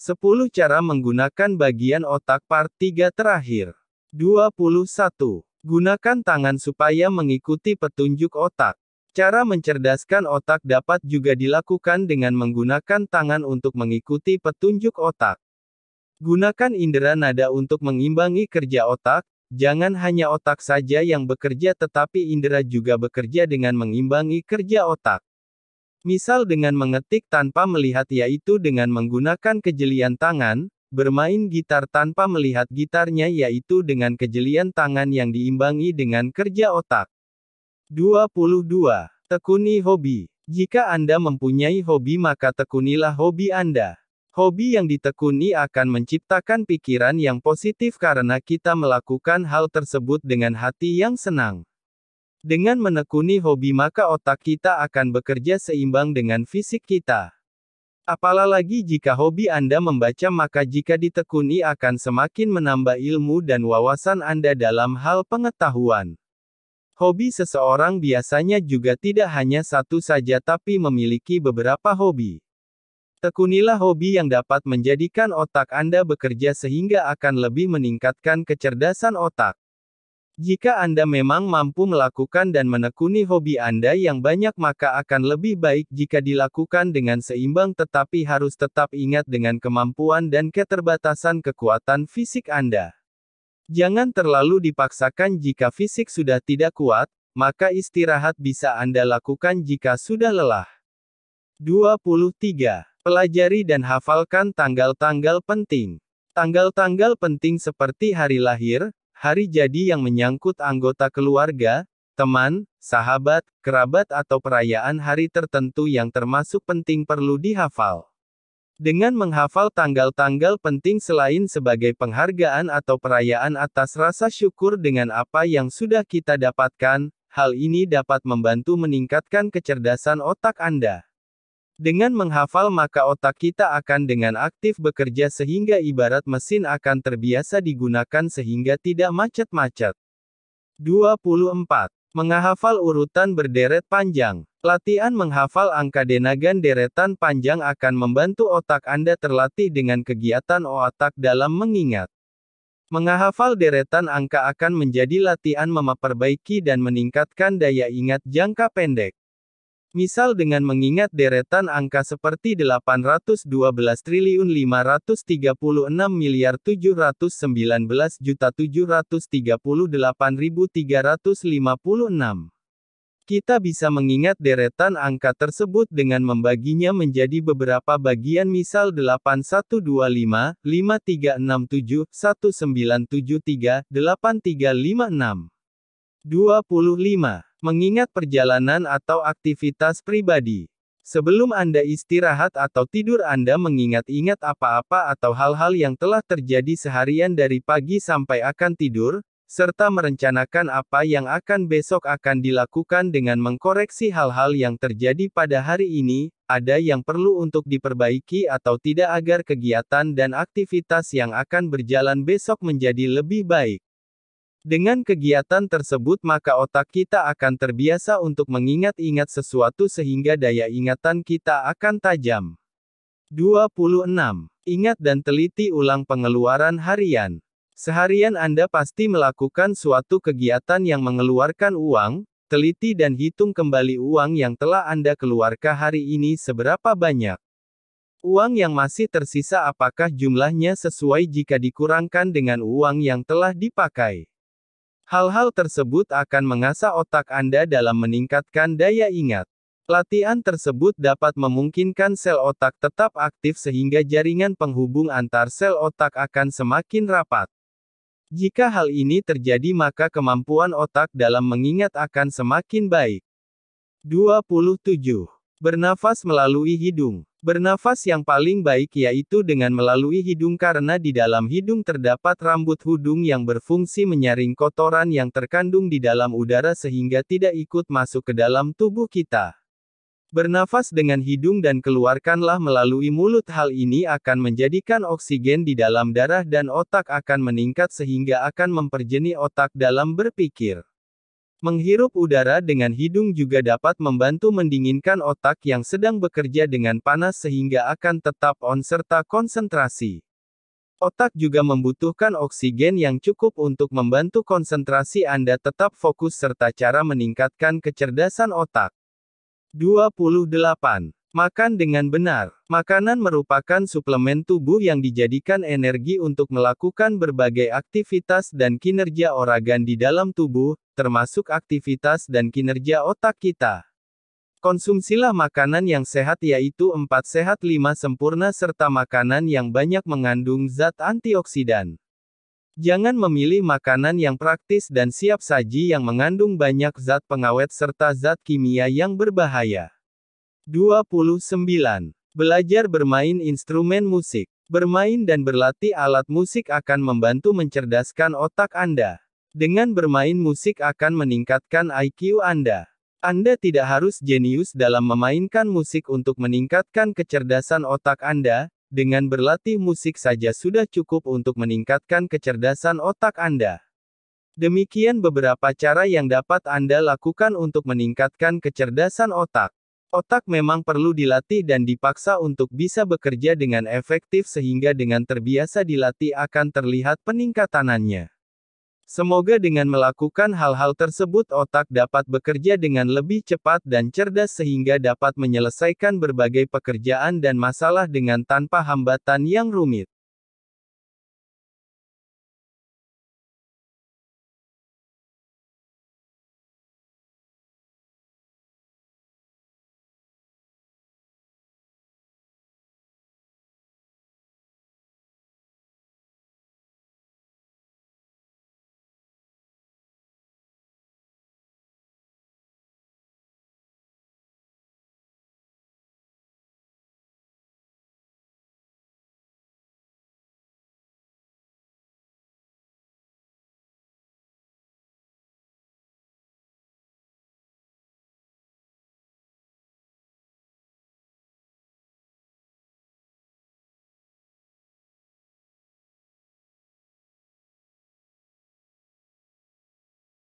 10 cara menggunakan bagian otak part 3 terakhir. 21. Gunakan tangan supaya mengikuti petunjuk otak. Cara mencerdaskan otak dapat juga dilakukan dengan menggunakan tangan untuk mengikuti petunjuk otak. Gunakan indera nada untuk mengimbangi kerja otak, jangan hanya otak saja yang bekerja tetapi indera juga bekerja dengan mengimbangi kerja otak. Misal dengan mengetik tanpa melihat yaitu dengan menggunakan kejelian tangan, bermain gitar tanpa melihat gitarnya yaitu dengan kejelian tangan yang diimbangi dengan kerja otak. 22. Tekuni hobi. Jika Anda mempunyai hobi maka tekunilah hobi Anda. Hobi yang ditekuni akan menciptakan pikiran yang positif karena kita melakukan hal tersebut dengan hati yang senang. Dengan menekuni hobi maka otak kita akan bekerja seimbang dengan fisik kita. Apalagi jika hobi Anda membaca maka jika ditekuni akan semakin menambah ilmu dan wawasan Anda dalam hal pengetahuan. Hobi seseorang biasanya juga tidak hanya satu saja tapi memiliki beberapa hobi. Tekunilah hobi yang dapat menjadikan otak Anda bekerja sehingga akan lebih meningkatkan kecerdasan otak. Jika Anda memang mampu melakukan dan menekuni hobi Anda yang banyak maka akan lebih baik jika dilakukan dengan seimbang tetapi harus tetap ingat dengan kemampuan dan keterbatasan kekuatan fisik Anda. Jangan terlalu dipaksakan jika fisik sudah tidak kuat, maka istirahat bisa Anda lakukan jika sudah lelah. 23. Pelajari dan hafalkan tanggal-tanggal penting. Tanggal-tanggal penting seperti hari lahir, hari jadi yang menyangkut anggota keluarga, teman, sahabat, kerabat atau perayaan hari tertentu yang termasuk penting perlu dihafal. Dengan menghafal tanggal-tanggal penting selain sebagai penghargaan atau perayaan atas rasa syukur dengan apa yang sudah kita dapatkan, hal ini dapat membantu meningkatkan kecerdasan otak Anda. Dengan menghafal maka otak kita akan dengan aktif bekerja sehingga ibarat mesin akan terbiasa digunakan sehingga tidak macet-macet. 24. Menghafal urutan berderet panjang. Latihan menghafal angka denagan deretan panjang akan membantu otak Anda terlatih dengan kegiatan otak dalam mengingat. Menghafal deretan angka akan menjadi latihan memperbaiki dan meningkatkan daya ingat jangka pendek. Misal dengan mengingat deretan angka seperti 812 triliun 536 miliar 719 juta 738.356. Kita bisa mengingat deretan angka tersebut dengan membaginya menjadi beberapa bagian misal 8125, 5367, 1973, 8356. 25 mengingat perjalanan atau aktivitas pribadi. Sebelum Anda istirahat atau tidur Anda mengingat-ingat apa-apa atau hal-hal yang telah terjadi seharian dari pagi sampai akan tidur, serta merencanakan apa yang akan besok akan dilakukan dengan mengkoreksi hal-hal yang terjadi pada hari ini, ada yang perlu untuk diperbaiki atau tidak agar kegiatan dan aktivitas yang akan berjalan besok menjadi lebih baik. Dengan kegiatan tersebut maka otak kita akan terbiasa untuk mengingat-ingat sesuatu sehingga daya ingatan kita akan tajam. 26. Ingat dan teliti ulang pengeluaran harian. Seharian Anda pasti melakukan suatu kegiatan yang mengeluarkan uang, teliti dan hitung kembali uang yang telah Anda keluarkan hari ini seberapa banyak. Uang yang masih tersisa apakah jumlahnya sesuai jika dikurangkan dengan uang yang telah dipakai? Hal-hal tersebut akan mengasah otak Anda dalam meningkatkan daya ingat. Latihan tersebut dapat memungkinkan sel otak tetap aktif sehingga jaringan penghubung antar sel otak akan semakin rapat. Jika hal ini terjadi maka kemampuan otak dalam mengingat akan semakin baik. 27. Bernafas melalui hidung. Bernafas yang paling baik yaitu dengan melalui hidung karena di dalam hidung terdapat rambut hudung yang berfungsi menyaring kotoran yang terkandung di dalam udara sehingga tidak ikut masuk ke dalam tubuh kita. Bernafas dengan hidung dan keluarkanlah melalui mulut hal ini akan menjadikan oksigen di dalam darah dan otak akan meningkat sehingga akan memperjeni otak dalam berpikir. Menghirup udara dengan hidung juga dapat membantu mendinginkan otak yang sedang bekerja dengan panas sehingga akan tetap on serta konsentrasi. Otak juga membutuhkan oksigen yang cukup untuk membantu konsentrasi Anda tetap fokus serta cara meningkatkan kecerdasan otak. 28. Makan dengan benar. Makanan merupakan suplemen tubuh yang dijadikan energi untuk melakukan berbagai aktivitas dan kinerja organ di dalam tubuh, termasuk aktivitas dan kinerja otak kita. Konsumsilah makanan yang sehat yaitu 4 sehat 5 sempurna serta makanan yang banyak mengandung zat antioksidan. Jangan memilih makanan yang praktis dan siap saji yang mengandung banyak zat pengawet serta zat kimia yang berbahaya. 29. Belajar bermain instrumen musik. Bermain dan berlatih alat musik akan membantu mencerdaskan otak Anda. Dengan bermain musik akan meningkatkan IQ Anda. Anda tidak harus jenius dalam memainkan musik untuk meningkatkan kecerdasan otak Anda, dengan berlatih musik saja sudah cukup untuk meningkatkan kecerdasan otak Anda. Demikian beberapa cara yang dapat Anda lakukan untuk meningkatkan kecerdasan otak. Otak memang perlu dilatih dan dipaksa untuk bisa bekerja dengan efektif sehingga dengan terbiasa dilatih akan terlihat peningkatanannya. Semoga dengan melakukan hal-hal tersebut otak dapat bekerja dengan lebih cepat dan cerdas sehingga dapat menyelesaikan berbagai pekerjaan dan masalah dengan tanpa hambatan yang rumit.